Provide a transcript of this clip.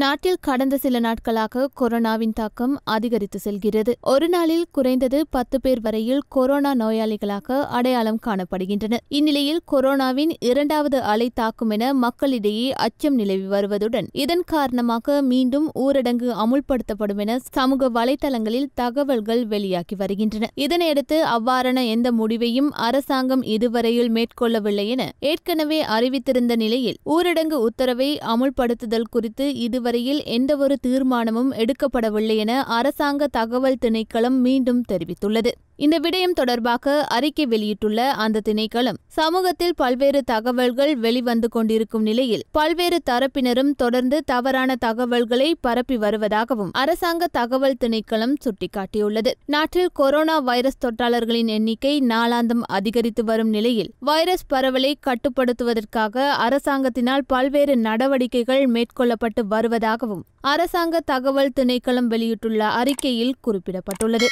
நாட்டில் கடந்த சில நாட்களாக கொரோனாவின் தாக்கம் அதிகரித்து செல்கிறது ஒரு நாளில் குறைந்தது பத்து பேர் வரையில் கொரோனா நோயாளிகளாக அடையாளம் காணப்படுகின்றனர் இந்நிலையில் கொரோனாவின் இரண்டாவது அலை தாக்கும் என மக்களிடையே அச்சம் நிலவி வருவதுடன் இதன் காரணமாக மீண்டும் ஊரடங்கு அமுல்படுத்தப்படும் என சமூக வலைதளங்களில் தகவல்கள் வெளியாகி வருகின்றன இதனையடுத்து அவ்வாறான எந்த முடிவையும் அரசாங்கம் இதுவரையில் மேற்கொள்ளவில்லை என ஏற்கனவே அறிவித்திருந்த நிலையில் ஊரடங்கு உத்தரவை அமுல்படுத்துதல் குறித்து இது இதுவரையில் எந்தவொரு தீர்மானமும் எடுக்கப்படவில்லை என அரசாங்க தகவல் திணைக்களம் மீண்டும் தெரிவித்துள்ளது இந்த விடயம் தொடர்பாக அறிக்கை வெளியிட்டுள்ள அந்த திணைக்களம் சமூகத்தில் பல்வேறு தகவல்கள் வெளிவந்து கொண்டிருக்கும் நிலையில் பல்வேறு தரப்பினரும் தொடர்ந்து தவறான தகவல்களை பரப்பி வருவதாகவும் அரசாங்க தகவல் திணைக்களம் சுட்டிக்காட்டியுள்ளது நாட்டில் கொரோனா வைரஸ் தொற்றாளர்களின் எண்ணிக்கை நாளாந்தம் அதிகரித்து வரும் நிலையில் வைரஸ் பரவலை கட்டுப்படுத்துவதற்காக அரசாங்கத்தினால் பல்வேறு நடவடிக்கைகள் மேற்கொள்ளப்பட்டு வருவதாகவும் அரசாங்க தகவல் திணைக்களம் வெளியிட்டுள்ள அறிக்கையில் குறிப்பிடப்பட்டுள்ளது